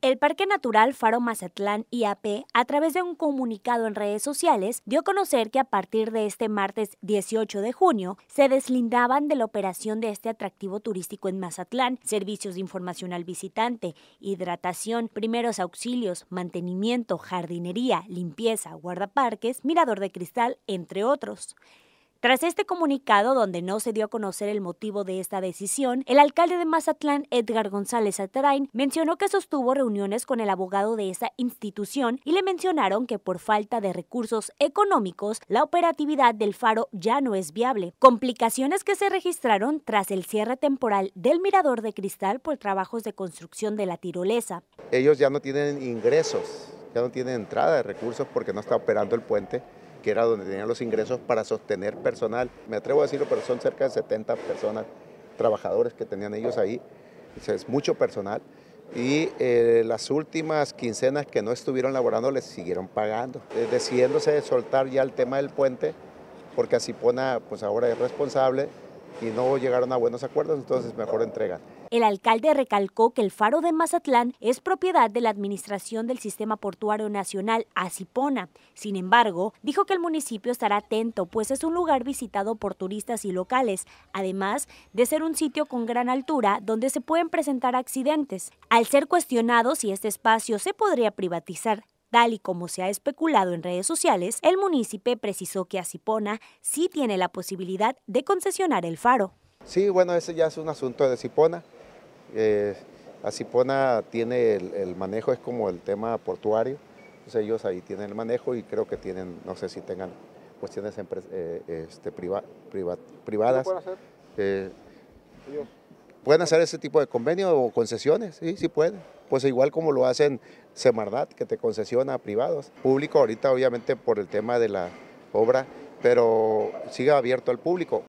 El Parque Natural Faro Mazatlán IAP, a través de un comunicado en redes sociales, dio a conocer que a partir de este martes 18 de junio se deslindaban de la operación de este atractivo turístico en Mazatlán, servicios de información al visitante, hidratación, primeros auxilios, mantenimiento, jardinería, limpieza, guardaparques, mirador de cristal, entre otros. Tras este comunicado, donde no se dio a conocer el motivo de esta decisión, el alcalde de Mazatlán, Edgar González Atrain, mencionó que sostuvo reuniones con el abogado de esa institución y le mencionaron que por falta de recursos económicos, la operatividad del faro ya no es viable. Complicaciones que se registraron tras el cierre temporal del mirador de cristal por trabajos de construcción de la tirolesa. Ellos ya no tienen ingresos, ya no tienen entrada de recursos porque no está operando el puente que era donde tenían los ingresos para sostener personal. Me atrevo a decirlo, pero son cerca de 70 personas, trabajadores que tenían ellos ahí. es mucho personal. Y eh, las últimas quincenas que no estuvieron laborando les siguieron pagando, eh, decidiéndose de soltar ya el tema del puente, porque así pone, pues ahora es responsable y no llegaron a buenos acuerdos, entonces mejor entrega. El alcalde recalcó que el faro de Mazatlán es propiedad de la Administración del Sistema Portuario Nacional, Acipona. Sin embargo, dijo que el municipio estará atento, pues es un lugar visitado por turistas y locales, además de ser un sitio con gran altura donde se pueden presentar accidentes. Al ser cuestionado si este espacio se podría privatizar, Tal y como se ha especulado en redes sociales, el municipio precisó que Asipona sí tiene la posibilidad de concesionar el faro. Sí, bueno, ese ya es un asunto de Asipona. Eh, tiene el, manejo, es como el tema portuario. Entonces ellos ahí tienen el manejo y creo que tienen, no sé si tengan cuestiones eh, este, privadas. ¿Qué hacer? Eh, pueden hacer ese tipo de convenios o concesiones, sí, sí pueden. Pues igual como lo hacen Semardat, que te concesiona a privados. Público ahorita obviamente por el tema de la obra, pero sigue abierto al público.